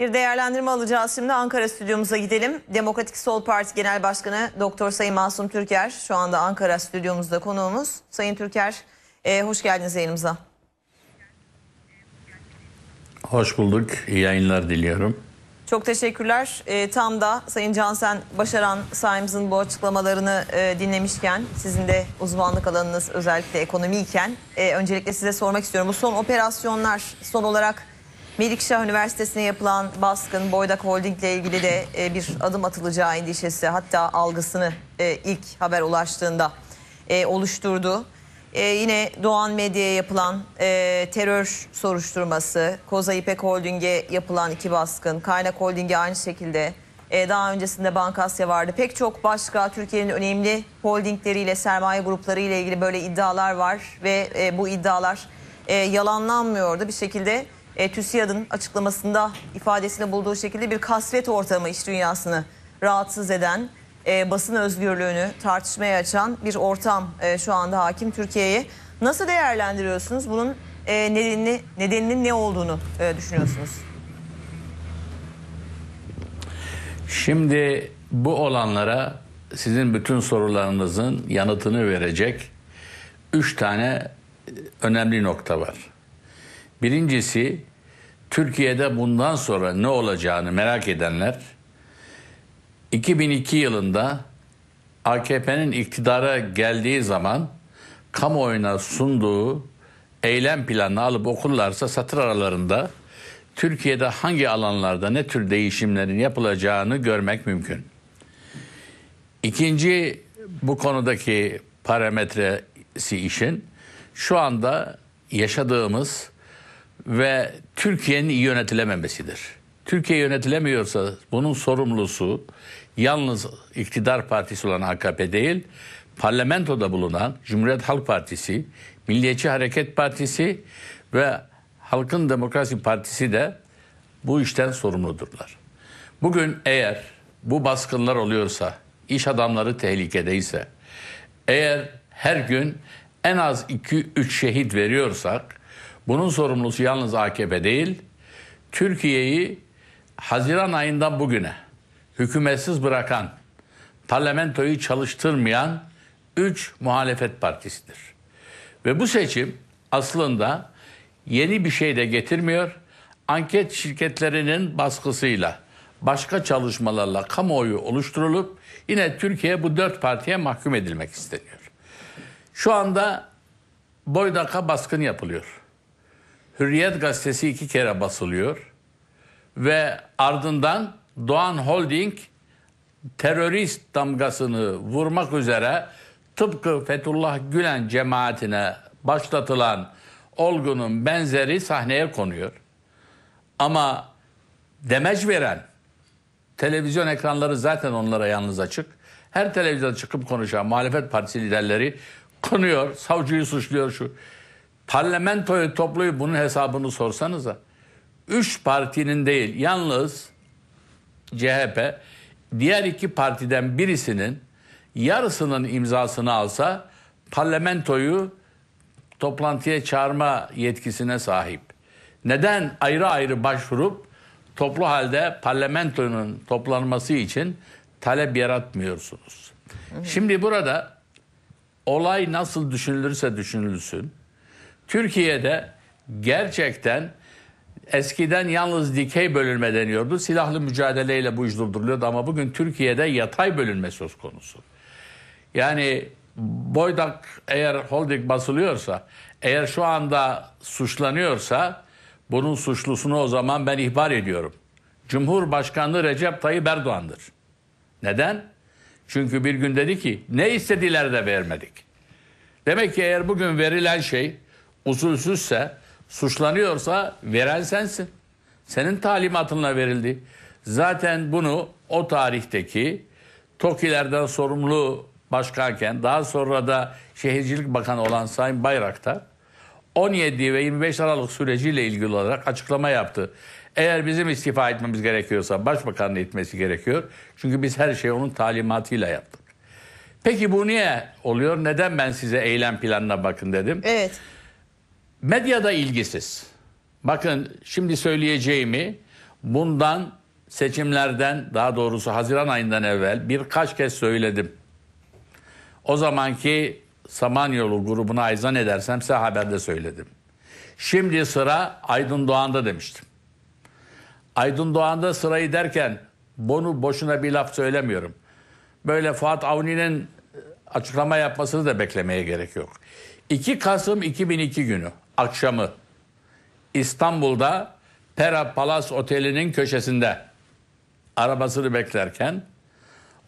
Bir değerlendirme alacağız şimdi Ankara stüdyomuza gidelim. Demokratik Sol Parti Genel Başkanı Doktor Sayın Masum Türker şu anda Ankara stüdyomuzda konuğumuz. Sayın Türker e, hoş geldiniz yayınımıza. Hoş bulduk. İyi yayınlar diliyorum. Çok teşekkürler. E, tam da Sayın Cansen Başaran Simes'ın bu açıklamalarını e, dinlemişken sizin de uzmanlık alanınız özellikle ekonomiyken e, öncelikle size sormak istiyorum. Bu son operasyonlar son olarak Melikşah Üniversitesi'ne yapılan baskın, Boydak Holding ile ilgili de e, bir adım atılacağı endişesi hatta algısını e, ilk haber ulaştığında e, oluşturdu. yine Doğan Medya'ya yapılan terör soruşturması, Koza İpek Holding'e yapılan iki baskın, Kaynak Holding'e aynı şekilde daha öncesinde Bankasya vardı. Pek çok başka Türkiye'nin önemli holdingleriyle, sermaye grupları ile ilgili böyle iddialar var ve bu iddialar yalanlanmıyordu bir şekilde e, TÜSİAD'ın açıklamasında ifadesinde bulduğu şekilde bir kasvet ortamı iş dünyasını rahatsız eden, e, basın özgürlüğünü tartışmaya açan bir ortam e, şu anda hakim Türkiye'yi. Nasıl değerlendiriyorsunuz? Bunun e, nedenini, nedeninin ne olduğunu e, düşünüyorsunuz? Şimdi bu olanlara sizin bütün sorularınızın yanıtını verecek üç tane e, önemli nokta var. Birincisi Türkiye'de bundan sonra ne olacağını merak edenler 2002 yılında AKP'nin iktidara geldiği zaman kamuoyuna sunduğu eylem planını alıp okurlarsa satır aralarında Türkiye'de hangi alanlarda ne tür değişimlerin yapılacağını görmek mümkün. İkinci bu konudaki parametresi işin şu anda yaşadığımız ve Türkiye'nin iyi yönetilememesidir. Türkiye yönetilemiyorsa bunun sorumlusu yalnız iktidar partisi olan AKP değil, parlamentoda bulunan Cumhuriyet Halk Partisi, Milliyetçi Hareket Partisi ve Halkın Demokrasi Partisi de bu işten sorumludurlar. Bugün eğer bu baskınlar oluyorsa, iş adamları tehlikedeyse, eğer her gün en az 2-3 şehit veriyorsak bunun sorumlusu yalnız AKP değil, Türkiye'yi Haziran ayından bugüne hükümetsiz bırakan, parlamentoyu çalıştırmayan üç muhalefet partisidir. Ve bu seçim aslında yeni bir şey de getirmiyor. Anket şirketlerinin baskısıyla, başka çalışmalarla kamuoyu oluşturulup yine Türkiye bu dört partiye mahkum edilmek isteniyor. Şu anda Boydak'a baskın yapılıyor. Hürriyet gazetesi iki kere basılıyor ve ardından Doğan Holding terörist damgasını vurmak üzere tıpkı Fethullah Gülen cemaatine başlatılan olgunun benzeri sahneye konuyor. Ama demeç veren televizyon ekranları zaten onlara yalnız açık. Her televizyona çıkıp konuşan muhalefet partisi liderleri konuyor, savcıyı suçluyor şu. Parlamentoyu toplayıp bunun hesabını sorsanıza. Üç partinin değil yalnız CHP diğer iki partiden birisinin yarısının imzasını alsa parlamentoyu toplantıya çağırma yetkisine sahip. Neden ayrı ayrı başvurup toplu halde parlamentonun toplanması için talep yaratmıyorsunuz? Şimdi burada olay nasıl düşünülürse düşünülsün Türkiye'de gerçekten eskiden yalnız dikey bölünme deniyordu. Silahlı mücadeleyle bu iş durduruyordu ama bugün Türkiye'de yatay bölünme söz konusu. Yani Boydak eğer holding basılıyorsa, eğer şu anda suçlanıyorsa bunun suçlusunu o zaman ben ihbar ediyorum. Cumhurbaşkanlığı Recep Tayyip Erdoğan'dır. Neden? Çünkü bir gün dedi ki ne istediler de vermedik. Demek ki eğer bugün verilen şey usulsüzse, suçlanıyorsa veren sensin. Senin talimatınla verildi. Zaten bunu o tarihteki TOKİ'lerden sorumlu başkanken daha sonra da Şehircilik Bakanı olan Sayın Bayraktar 17 ve 25 Aralık süreciyle ilgili olarak açıklama yaptı. Eğer bizim istifa etmemiz gerekiyorsa başbakanın etmesi gerekiyor. Çünkü biz her şeyi onun talimatıyla yaptık. Peki bu niye oluyor? Neden ben size eylem planına bakın dedim? Evet. Medyada ilgisiz. Bakın şimdi söyleyeceğimi bundan seçimlerden daha doğrusu Haziran ayından evvel birkaç kez söyledim. O zamanki Samanyolu grubuna ayzan edersem size haberde söyledim. Şimdi sıra Aydın Doğan'da demiştim. Aydın Doğan'da sırayı derken bunu boşuna bir laf söylemiyorum. Böyle Fuat Avni'nin e, açıklama yapmasını da beklemeye gerek yok. 2 Kasım 2002 günü akşamı İstanbul'da Pera Palas Oteli'nin köşesinde arabasını beklerken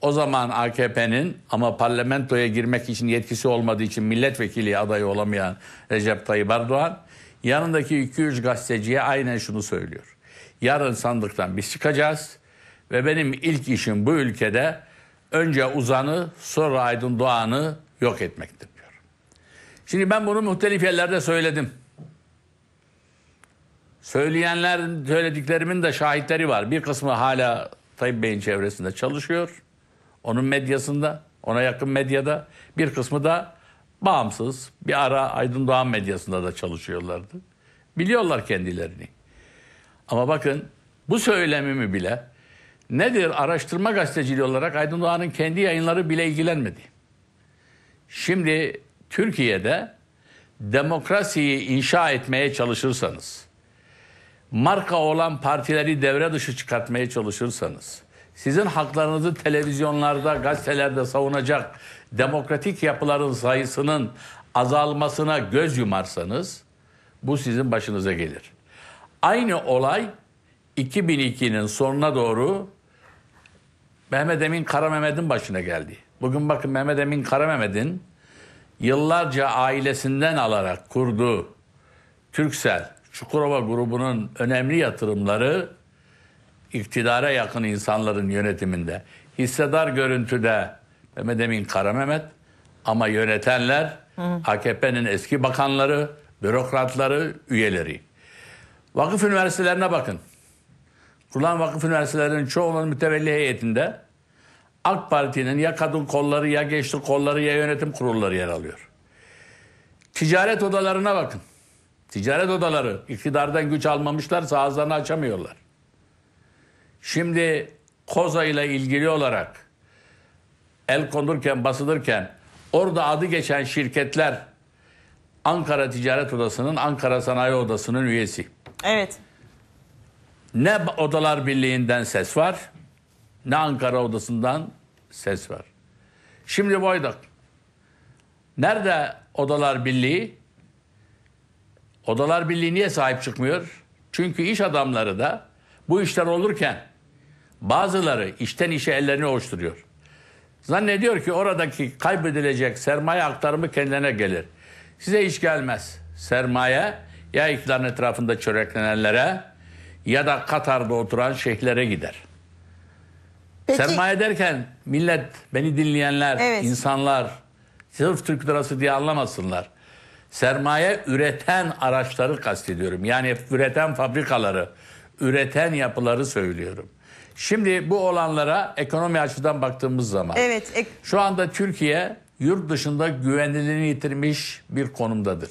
o zaman AKP'nin ama parlamentoya girmek için yetkisi olmadığı için milletvekili adayı olamayan Recep Tayyip Erdoğan yanındaki 200 gazeteciye aynen şunu söylüyor. Yarın sandıktan biz çıkacağız ve benim ilk işim bu ülkede önce Uzan'ı sonra Aydın Doğan'ı yok etmektir diyor. Şimdi ben bunu muhtelif yerlerde söyledim. Söyleyenler, söylediklerimin de şahitleri var. Bir kısmı hala Tayyip Bey'in çevresinde çalışıyor. Onun medyasında, ona yakın medyada. Bir kısmı da bağımsız, bir ara Aydın Doğan medyasında da çalışıyorlardı. Biliyorlar kendilerini. Ama bakın bu söylemimi bile nedir araştırma gazeteciliği olarak Aydın Doğan'ın kendi yayınları bile ilgilenmedi. Şimdi Türkiye'de demokrasiyi inşa etmeye çalışırsanız, marka olan partileri devre dışı çıkartmaya çalışırsanız, sizin haklarınızı televizyonlarda, gazetelerde savunacak demokratik yapıların sayısının azalmasına göz yumarsanız bu sizin başınıza gelir. Aynı olay 2002'nin sonuna doğru Mehmet Emin Kara Mehmet'in başına geldi. Bugün bakın Mehmet Emin Kara Mehmet'in yıllarca ailesinden alarak kurduğu Türksel Çukurova grubunun önemli yatırımları iktidara yakın insanların yönetiminde. Hissedar görüntüde Mehmet Emin Kara Mehmet ama yönetenler AKP'nin eski bakanları, bürokratları, üyeleri. Vakıf üniversitelerine bakın. Kurulan vakıf üniversitelerinin çoğunun mütevelli heyetinde AK Parti'nin ya kadın kolları ya gençlik kolları ya yönetim kurulları yer alıyor. Ticaret odalarına bakın. Ticaret odaları iktidardan güç almamışlar, ağızlarını açamıyorlar. Şimdi Koza ile ilgili olarak el kondurken basılırken orada adı geçen şirketler Ankara Ticaret Odası'nın, Ankara Sanayi Odası'nın üyesi. Evet. Ne Odalar Birliği'nden ses var, ne Ankara Odası'ndan ses var. Şimdi Boydak. Nerede Odalar Birliği? Odalar Birliği niye sahip çıkmıyor? Çünkü iş adamları da bu işler olurken bazıları işten işe ellerini oluşturuyor. Zannediyor ki oradaki kaybedilecek sermaye aktarımı kendilerine gelir. Size hiç gelmez. Sermaye ya iktidarın etrafında çöreklenenlere ya da Katar'da oturan şeyhlere gider. Peki. Sermaye derken millet, beni dinleyenler, evet. insanlar sırf Türk lirası diye anlamasınlar. Sermaye üreten araçları kastediyorum. Yani üreten fabrikaları, üreten yapıları söylüyorum. Şimdi bu olanlara ekonomi açıdan baktığımız zaman. Evet. Ek- şu anda Türkiye yurt dışında güvenilirliğini yitirmiş bir konumdadır.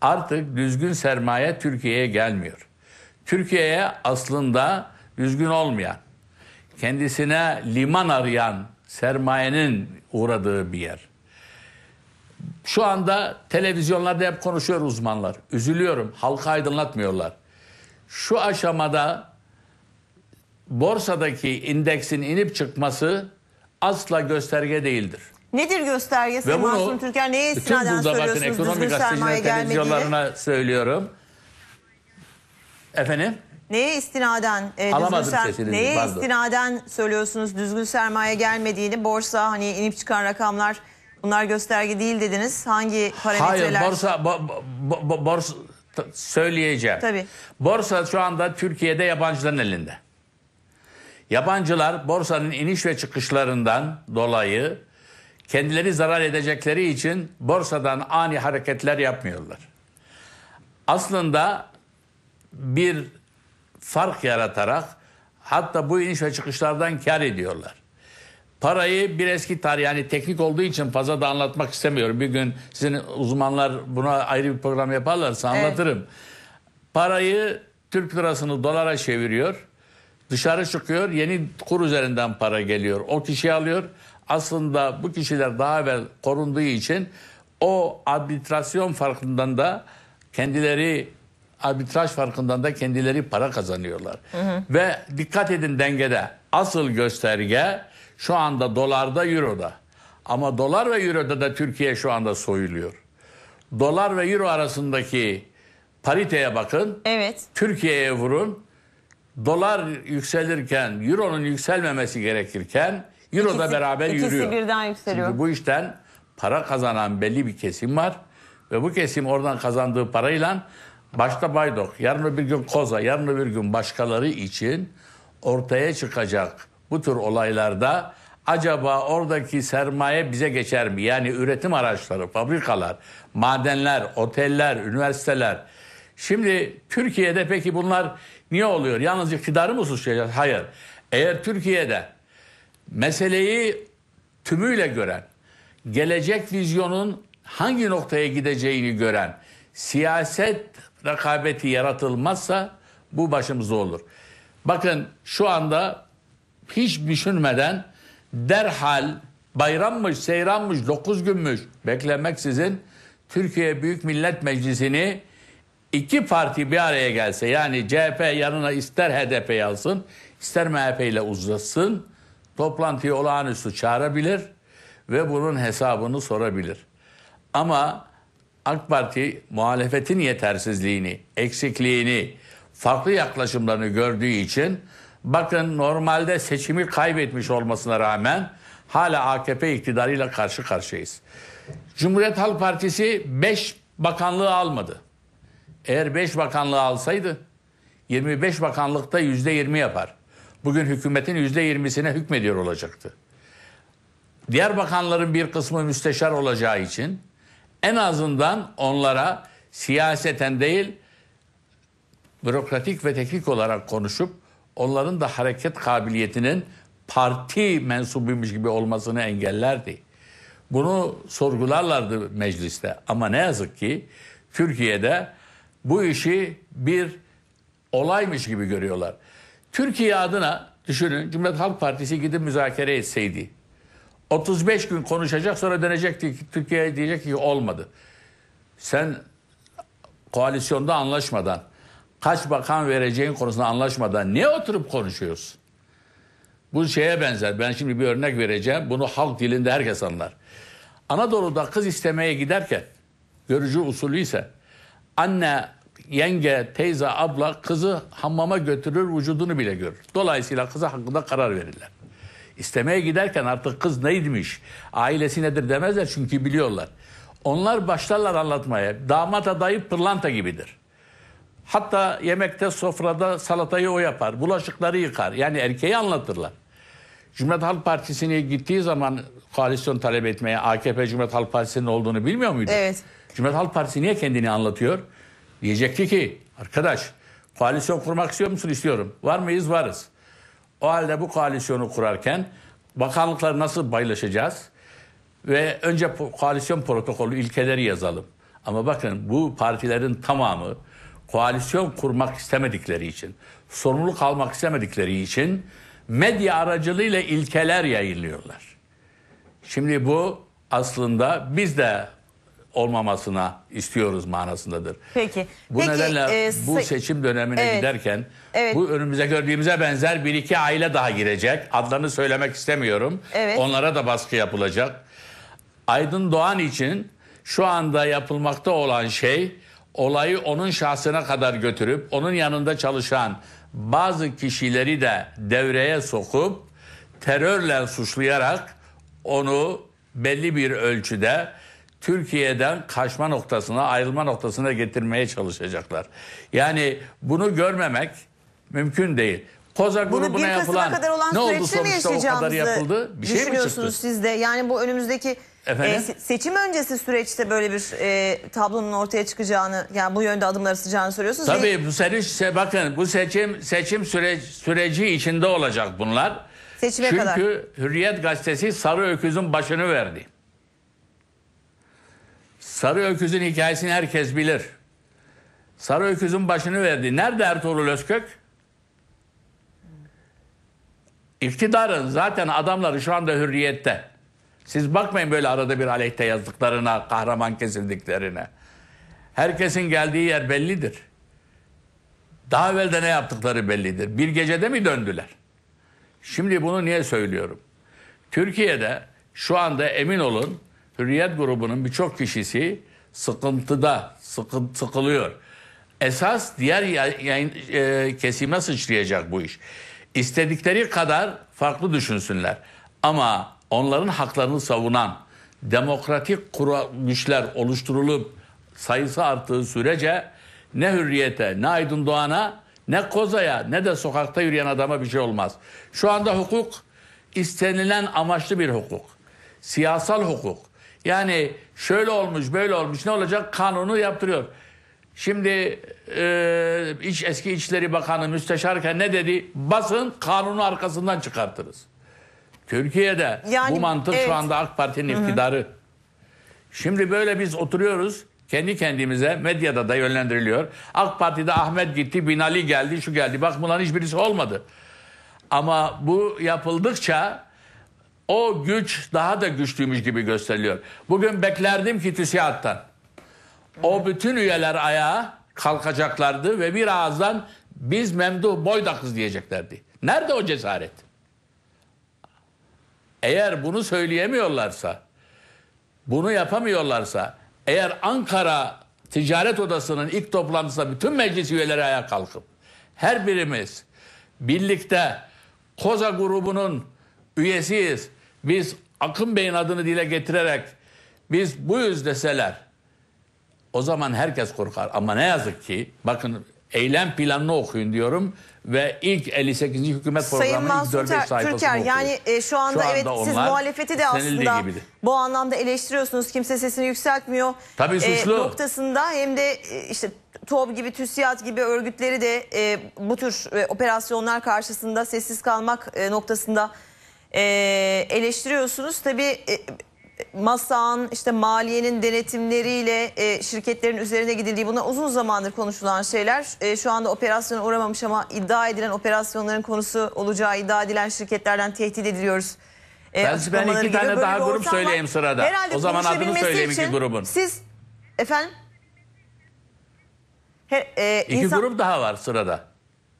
Artık düzgün sermaye Türkiye'ye gelmiyor. Türkiye'ye aslında düzgün olmayan, kendisine liman arayan sermayenin uğradığı bir yer. Şu anda televizyonlarda hep konuşuyor uzmanlar. Üzülüyorum. Halka aydınlatmıyorlar. Şu aşamada borsadaki indeksin inip çıkması asla gösterge değildir. Nedir göstergesi Ve bunu Masum Türker? Neye istinaden söylüyorsunuz? Bütün ekonomi gazeteciler televizyonlarına söylüyorum. Efendim? Neye istinaden e, Alamadım düzgün sesinizi, neye pardon. istinaden söylüyorsunuz düzgün sermaye gelmediğini borsa hani inip çıkan rakamlar Bunlar gösterge değil dediniz. Hangi parametreler? Hayır borsa, borsa söyleyeceğim. Tabii. Borsa şu anda Türkiye'de yabancıların elinde. Yabancılar borsanın iniş ve çıkışlarından dolayı kendileri zarar edecekleri için borsadan ani hareketler yapmıyorlar. Aslında bir fark yaratarak hatta bu iniş ve çıkışlardan kar ediyorlar. Parayı bir eski tarih yani teknik olduğu için fazla da anlatmak istemiyorum. Bir gün sizin uzmanlar buna ayrı bir program yaparlarsa anlatırım. Evet. Parayı Türk lirasını dolara çeviriyor. Dışarı çıkıyor yeni kur üzerinden para geliyor. O kişi alıyor. Aslında bu kişiler daha evvel korunduğu için o arbitrasyon farkından da kendileri arbitraj farkından da kendileri para kazanıyorlar. Hı hı. Ve dikkat edin dengede asıl gösterge şu anda dolarda, euroda. Ama dolar ve euroda da Türkiye şu anda soyuluyor. Dolar ve euro arasındaki pariteye bakın. Evet. Türkiye'ye vurun. Dolar yükselirken, euronun yükselmemesi gerekirken euro ikisi, da beraber ikisi yürüyor. İkisi birden yükseliyor. Çünkü bu işten para kazanan belli bir kesim var. Ve bu kesim oradan kazandığı parayla başta Baydok, yarın öbür gün Koza, yarın öbür gün başkaları için ortaya çıkacak bu tür olaylarda acaba oradaki sermaye bize geçer mi? Yani üretim araçları, fabrikalar, madenler, oteller, üniversiteler. Şimdi Türkiye'de peki bunlar niye oluyor? Yalnızca iktidarı mı suçlayacağız? Hayır. Eğer Türkiye'de meseleyi tümüyle gören, gelecek vizyonun hangi noktaya gideceğini gören siyaset rekabeti yaratılmazsa bu başımıza olur. Bakın şu anda hiç düşünmeden derhal bayrammış, seyranmış, dokuz günmüş beklemeksizin Türkiye Büyük Millet Meclisi'ni iki parti bir araya gelse yani CHP yanına ister HDP alsın ister MHP ile uzlasın toplantıyı olağanüstü çağırabilir ve bunun hesabını sorabilir. Ama AK Parti muhalefetin yetersizliğini, eksikliğini, farklı yaklaşımlarını gördüğü için Bakın normalde seçimi kaybetmiş olmasına rağmen hala AKP iktidarıyla karşı karşıyayız. Cumhuriyet Halk Partisi 5 bakanlığı almadı. Eğer 5 bakanlığı alsaydı 25 bakanlıkta %20 yapar. Bugün hükümetin %20'sine hükmediyor olacaktı. Diğer bakanların bir kısmı müsteşar olacağı için en azından onlara siyaseten değil bürokratik ve teknik olarak konuşup onların da hareket kabiliyetinin parti mensubuymuş gibi olmasını engellerdi. Bunu sorgularlardı mecliste ama ne yazık ki Türkiye'de bu işi bir olaymış gibi görüyorlar. Türkiye adına düşünün Cumhuriyet Halk Partisi gidip müzakere etseydi 35 gün konuşacak sonra dönecekti Türkiye'ye diyecek ki olmadı. Sen koalisyonda anlaşmadan kaç bakan vereceğin konusunda anlaşmadan ne oturup konuşuyoruz? Bu şeye benzer. Ben şimdi bir örnek vereceğim. Bunu halk dilinde herkes anlar. Anadolu'da kız istemeye giderken görücü usulü ise anne, yenge, teyze, abla kızı hammama götürür vücudunu bile görür. Dolayısıyla kızı hakkında karar verirler. İstemeye giderken artık kız neymiş, ailesi nedir demezler çünkü biliyorlar. Onlar başlarlar anlatmaya. Damat adayı pırlanta gibidir. Hatta yemekte sofrada salatayı o yapar. Bulaşıkları yıkar. Yani erkeği anlatırlar. Cumhuriyet Halk Partisi'ne gittiği zaman koalisyon talep etmeye AKP Cumhuriyet Halk Partisi'nin olduğunu bilmiyor muydu? Evet. Cumhuriyet Halk Partisi niye kendini anlatıyor? Diyecekti ki arkadaş koalisyon kurmak istiyor musun? İstiyorum. Var mıyız? Varız. O halde bu koalisyonu kurarken bakanlıkları nasıl paylaşacağız? Ve önce koalisyon protokolü ilkeleri yazalım. Ama bakın bu partilerin tamamı koalisyon kurmak istemedikleri için, sorumluluk almak istemedikleri için medya aracılığıyla ilkeler yayınlıyorlar. Şimdi bu aslında biz de olmamasına istiyoruz manasındadır. Peki. Bu Peki, nedenle e, bu seçim dönemine evet, giderken evet. bu önümüze gördüğümüze benzer bir iki aile daha girecek. Adlarını söylemek istemiyorum. Evet. Onlara da baskı yapılacak. Aydın Doğan için şu anda yapılmakta olan şey olayı onun şahsına kadar götürüp onun yanında çalışan bazı kişileri de devreye sokup terörle suçlayarak onu belli bir ölçüde Türkiye'den kaçma noktasına, ayrılma noktasına getirmeye çalışacaklar. Yani bunu görmemek mümkün değil. Koza Bunu grubuna yapılan kadar olan ne oldu sonuçta o kadar yapıldı? Bir şey mi çıktı? Siz de yani bu önümüzdeki Efendim? E, seçim öncesi süreçte böyle bir e, tablonun ortaya çıkacağını yani bu yönde adımlar atacağını söylüyorsunuz. Tabii e, bu süreç, bakın bu seçim seçim süreç, süreci içinde olacak bunlar. Seçime Çünkü kadar. Hürriyet gazetesi Sarı Öküz'ün başını verdi. Sarı Öküz'ün hikayesini herkes bilir. Sarı Öküz'ün başını verdi. Nerede Ertuğrul Özkök? İktidarın zaten adamları şu anda hürriyette. Siz bakmayın böyle arada bir aleyhte yazdıklarına, kahraman kesildiklerine. Herkesin geldiği yer bellidir. Daha evvelde ne yaptıkları bellidir. Bir gecede mi döndüler? Şimdi bunu niye söylüyorum? Türkiye'de şu anda emin olun Hürriyet grubunun birçok kişisi sıkıntıda, sıkın, sıkılıyor. Esas diğer yayın, e, kesime sıçrayacak bu iş. İstedikleri kadar farklı düşünsünler. Ama onların haklarını savunan demokratik kura, güçler oluşturulup sayısı arttığı sürece ne hürriyete, ne Aydın Doğan'a, ne Koza'ya, ne de sokakta yürüyen adama bir şey olmaz. Şu anda hukuk istenilen amaçlı bir hukuk. Siyasal hukuk. Yani şöyle olmuş, böyle olmuş ne olacak? Kanunu yaptırıyor. Şimdi e, iç, eski İçişleri Bakanı müsteşarken ne dedi? Basın kanunu arkasından çıkartırız. Türkiye'de yani, bu mantık evet. şu anda AK Parti'nin iktidarı. Şimdi böyle biz oturuyoruz kendi kendimize medyada da yönlendiriliyor. AK Parti'de Ahmet gitti, Binali geldi, şu geldi. Bak bunların hiçbirisi olmadı. Ama bu yapıldıkça o güç daha da güçlüymüş gibi gösteriliyor. Bugün beklerdim ki TÜSİAD'dan. O bütün üyeler ayağa kalkacaklardı ve bir ağızdan biz memduh boydakız diyeceklerdi. Nerede o cesaret? Eğer bunu söyleyemiyorlarsa, bunu yapamıyorlarsa, eğer Ankara Ticaret Odası'nın ilk toplantısında bütün meclis üyeleri ayağa kalkıp her birimiz birlikte Koza grubunun üyesiyiz. Biz Akın Bey'in adını dile getirerek biz buyuz deseler o zaman herkes korkar. Ama ne yazık ki bakın eylem planını okuyun diyorum ve ilk 58. hükümet Sayın programının ilk Mansur 4-5 Ter- sayfasını Türker yani e, şu anda Şu evet siz onlar muhalefeti de senildiği aslında gibidir. bu anlamda eleştiriyorsunuz. Kimse sesini yükseltmiyor. Tabii e, suçlu. noktasında hem de e, işte TOB gibi, TÜSİAD gibi örgütleri de e, bu tür e, operasyonlar karşısında sessiz kalmak e, noktasında e, eleştiriyorsunuz. Tabii e, masan, işte maliyenin denetimleriyle e, şirketlerin üzerine gidildiği bunlar uzun zamandır konuşulan şeyler. E, şu anda operasyona uğramamış ama iddia edilen operasyonların konusu olacağı iddia edilen şirketlerden tehdit ediliyoruz. E, ben, ben iki tane Böyle daha grup söyleyeyim sırada. Herhalde o zaman adını söyleyeyim iki grubun. Siz efendim? He, e, iki insan... grup daha var sırada.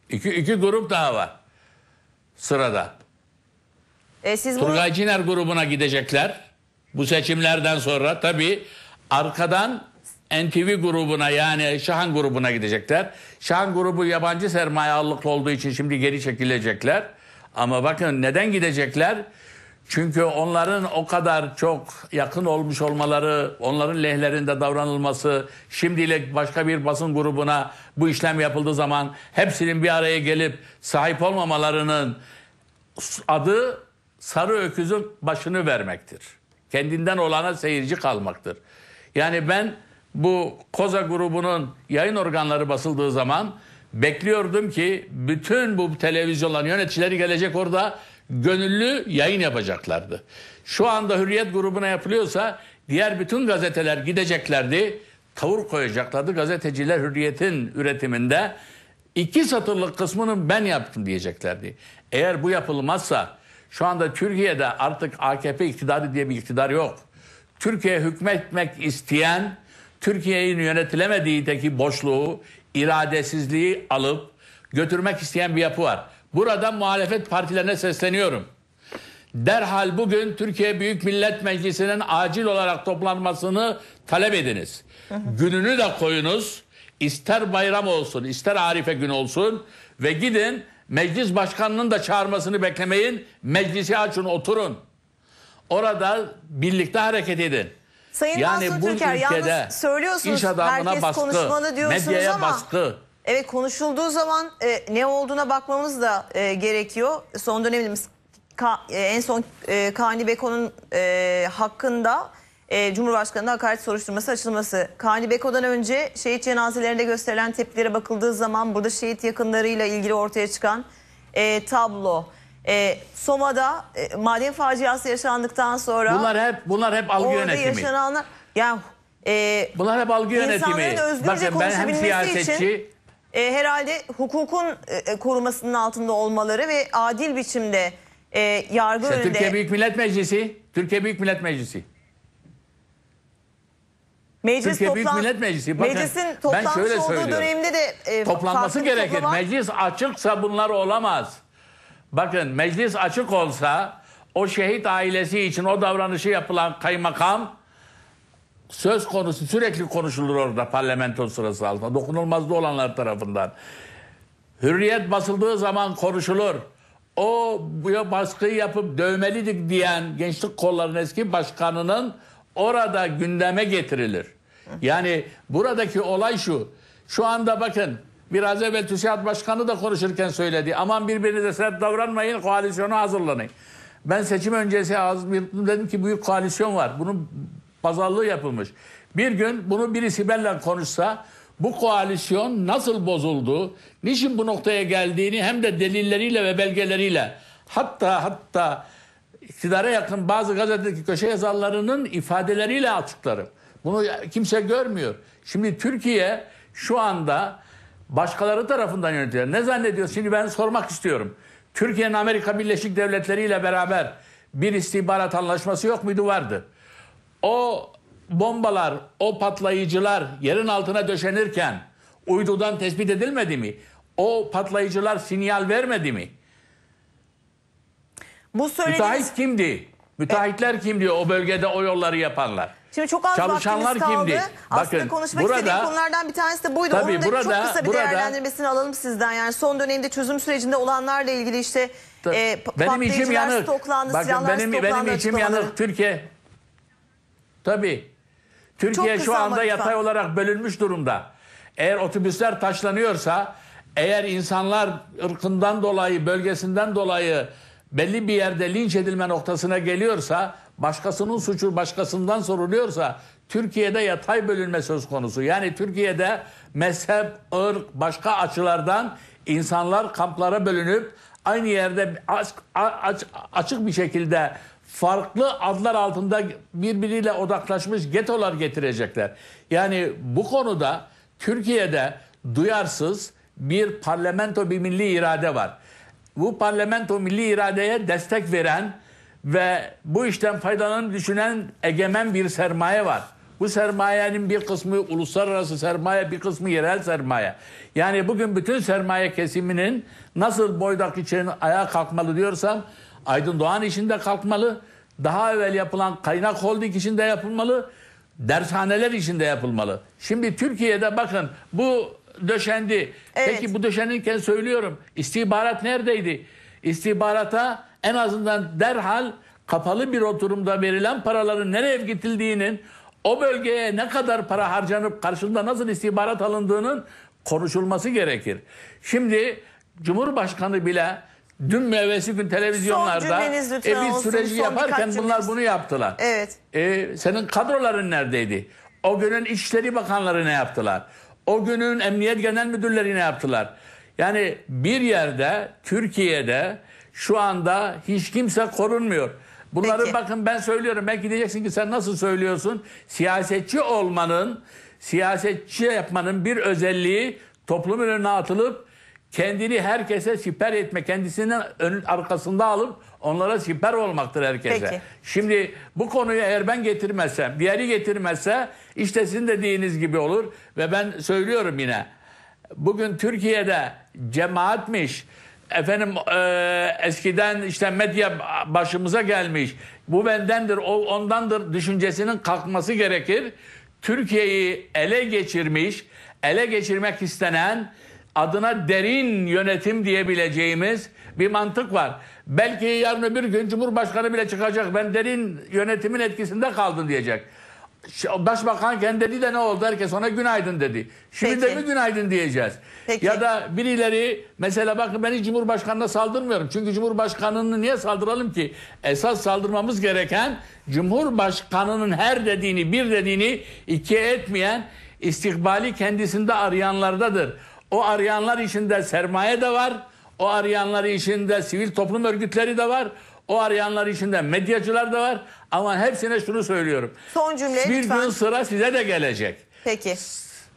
İki, iki grup daha var sırada. E, siz Turgay bunu... Ciner grubuna gidecekler. Bu seçimlerden sonra tabii arkadan NTV grubuna yani Şahan grubuna gidecekler. Şahan grubu yabancı sermaye ağırlıklı olduğu için şimdi geri çekilecekler. Ama bakın neden gidecekler? Çünkü onların o kadar çok yakın olmuş olmaları, onların lehlerinde davranılması, şimdiyle başka bir basın grubuna bu işlem yapıldığı zaman hepsinin bir araya gelip sahip olmamalarının adı sarı öküzün başını vermektir. Kendinden olana seyirci kalmaktır. Yani ben bu Koza grubunun yayın organları basıldığı zaman bekliyordum ki bütün bu televizyonların yöneticileri gelecek orada gönüllü yayın yapacaklardı. Şu anda Hürriyet grubuna yapılıyorsa diğer bütün gazeteler gideceklerdi. Tavır koyacaklardı. Gazeteciler Hürriyet'in üretiminde iki satırlık kısmını ben yaptım diyeceklerdi. Eğer bu yapılmazsa şu anda Türkiye'de artık AKP iktidarı diye bir iktidar yok. Türkiye hükmetmek isteyen, Türkiye'nin yönetilemediği teki boşluğu, iradesizliği alıp götürmek isteyen bir yapı var. Burada muhalefet partilerine sesleniyorum. Derhal bugün Türkiye Büyük Millet Meclisi'nin acil olarak toplanmasını talep ediniz. Gününü de koyunuz. İster bayram olsun, ister Arife gün olsun ve gidin Meclis başkanının da çağırmasını beklemeyin. Meclisi açın, oturun. Orada birlikte hareket edin. Sayın yani Mansur bu Türker, ülkede söylüyorsunuz, iş adamına baskı, konuşmalı diyorsunuz ama, baskı. Evet konuşulduğu zaman e, ne olduğuna bakmamız da e, gerekiyor. Son dönemimiz Ka, e, en son e, Kani Beko'nun e, hakkında e, Cumhurbaşkanı'na hakaret soruşturması açılması. Kani Beko'dan önce şehit cenazelerinde gösterilen tepkilere bakıldığı zaman burada şehit yakınlarıyla ilgili ortaya çıkan e, tablo. E, Soma'da e, maden faciası yaşandıktan sonra... Bunlar hep bunlar hep algı orada yönetimi. yaşananlar... Yani, e, bunlar hep algı yönetimi. Bakın ben hem siyasetçi... Için, e, herhalde hukukun e, e, korumasının altında olmaları ve adil biçimde e, yargı işte önünde... Türkiye Büyük Millet Meclisi, Türkiye Büyük Millet Meclisi. Meclis Türkiye toplan... Büyük Millet Meclisi. Bakın, Meclisin ben şöyle olduğu söylüyorum. dönemde de... E, Toplanması gerekir. Toplamak... Meclis açıksa bunlar olamaz. Bakın meclis açık olsa o şehit ailesi için o davranışı yapılan kaymakam söz konusu sürekli konuşulur orada parlamento sırası altında. Dokunulmazlığı olanlar tarafından. Hürriyet basıldığı zaman konuşulur. O bu baskıyı yapıp dövmelidik diyen gençlik kollarının eski başkanının orada gündeme getirilir. Yani buradaki olay şu. Şu anda bakın biraz evvel TÜSİAD Başkanı da konuşurken söyledi. Aman birbirinize sert davranmayın koalisyonu hazırlanın. Ben seçim öncesi dedim ki büyük koalisyon var. Bunun pazarlığı yapılmış. Bir gün bunu birisi benimle konuşsa bu koalisyon nasıl bozuldu, niçin bu noktaya geldiğini hem de delilleriyle ve belgeleriyle hatta hatta iktidara yakın bazı gazetedeki köşe yazarlarının ifadeleriyle açıklarım. Bunu kimse görmüyor. Şimdi Türkiye şu anda başkaları tarafından yönetiliyor. Ne zannediyor? Şimdi ben sormak istiyorum. Türkiye'nin Amerika Birleşik Devletleri ile beraber bir istihbarat anlaşması yok muydu? Vardı. O bombalar, o patlayıcılar yerin altına döşenirken uydudan tespit edilmedi mi? O patlayıcılar sinyal vermedi mi? Bu söylediğiniz... Müteahhit kimdi? Müteahhitler e... kimdi o bölgede o yolları yapanlar? Şimdi çok az Çalışanlar vaktimiz kaldı. kimdi? Aslında konuşmak burada, istediğim konulardan bir tanesi de buydu. Tabii, Onun da burada, çok kısa bir burada, değerlendirmesini alalım sizden. Yani son dönemde çözüm sürecinde olanlarla ilgili işte tabii, e, benim içim yanır. stoklandı, Bakın, benim, stoklandı. Benim içim yanık. Türkiye. Tabii. Türkiye şu anda lütfen. yatay olarak bölünmüş durumda. Eğer otobüsler taşlanıyorsa, eğer insanlar ırkından dolayı, bölgesinden dolayı belli bir yerde linç edilme noktasına geliyorsa başkasının suçu başkasından soruluyorsa Türkiye'de yatay bölünme söz konusu. Yani Türkiye'de mezhep, ırk, başka açılardan insanlar kamplara bölünüp aynı yerde açık bir şekilde farklı adlar altında birbiriyle odaklaşmış getolar getirecekler. Yani bu konuda Türkiye'de duyarsız bir parlamento bir milli irade var. Bu parlamento milli iradeye destek veren ve bu işten faydalanıp düşünen egemen bir sermaye var. Bu sermayenin bir kısmı uluslararası sermaye, bir kısmı yerel sermaye. Yani bugün bütün sermaye kesiminin nasıl boydak için ayağa kalkmalı diyorsam Aydın Doğan işinde kalkmalı. Daha evvel yapılan kaynak holding işinde yapılmalı. Dershaneler işinde yapılmalı. Şimdi Türkiye'de bakın bu döşendi. Evet. Peki bu döşenirken söylüyorum. İstihbarat neredeydi? İstihbarata en azından derhal kapalı bir oturumda verilen paraların nereye gittiğinin, o bölgeye ne kadar para harcanıp karşılığında nasıl istihbarat alındığının konuşulması gerekir. Şimdi Cumhurbaşkanı bile dün mevesi gün televizyonlarda e, bir süreci yaparken bunlar bunu yaptılar. Evet. E, senin kadroların neredeydi? O günün İçişleri Bakanları ne yaptılar? O günün Emniyet Genel Müdürleri ne yaptılar? Yani bir yerde Türkiye'de şu anda hiç kimse korunmuyor. Bunları Peki. bakın ben söylüyorum. Belki diyeceksin ki sen nasıl söylüyorsun? Siyasetçi olmanın, siyasetçi yapmanın bir özelliği toplumun önüne atılıp kendini herkese siper etme, kendisinin ön, arkasında alıp onlara siper olmaktır herkese. Peki. Şimdi bu konuyu eğer ben getirmezsem, diğeri getirmezse işte sizin dediğiniz gibi olur ve ben söylüyorum yine. Bugün Türkiye'de cemaatmiş, efendim e, eskiden işte medya başımıza gelmiş. Bu bendendir, o ondandır düşüncesinin kalkması gerekir. Türkiye'yi ele geçirmiş, ele geçirmek istenen adına derin yönetim diyebileceğimiz bir mantık var. Belki yarın öbür gün Cumhurbaşkanı bile çıkacak. Ben derin yönetimin etkisinde kaldım diyecek. Başbakan kendi dedi de ne oldu? Herkes ona günaydın dedi. Şimdi Peki. de mi günaydın diyeceğiz? Peki. Ya da birileri mesela bakın ben hiç Cumhurbaşkanı'na saldırmıyorum. Çünkü Cumhurbaşkanı'nı niye saldıralım ki? Esas saldırmamız gereken Cumhurbaşkanı'nın her dediğini bir dediğini ikiye etmeyen istikbali kendisinde arayanlardadır. O arayanlar içinde sermaye de var. O arayanlar içinde sivil toplum örgütleri de var. O arayanlar içinde medyacılar da var ama hepsine şunu söylüyorum. Son cümle Bir lütfen. gün sıra size de gelecek. Peki.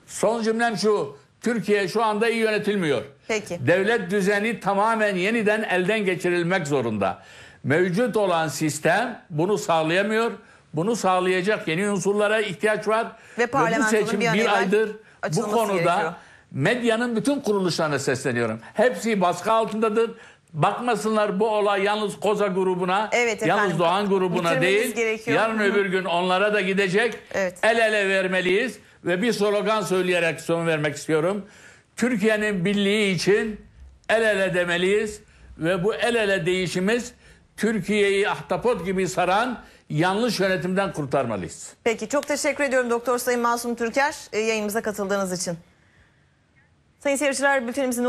Son cümlem şu. Türkiye şu anda iyi yönetilmiyor. Peki. Devlet düzeni tamamen yeniden elden geçirilmek zorunda. Mevcut olan sistem bunu sağlayamıyor. Bunu sağlayacak yeni unsurlara ihtiyaç var. Ve, Ve bu seçim bir, bir aydır bu konuda gerekiyor. medyanın bütün kuruluşlarına sesleniyorum. Hepsi baskı altındadır. Bakmasınlar bu olay yalnız Koza grubuna, Evet yalnız Doğan grubuna değil. Yarın Hı. öbür gün onlara da gidecek. Evet. El ele vermeliyiz ve bir slogan söyleyerek son vermek istiyorum. Türkiye'nin birliği için el ele demeliyiz ve bu el ele değişimiz Türkiye'yi ahtapot gibi saran yanlış yönetimden kurtarmalıyız. Peki çok teşekkür ediyorum Doktor Sayın Masum Türker e, yayınımıza katıldığınız için. Sayın seyirciler bültenimizin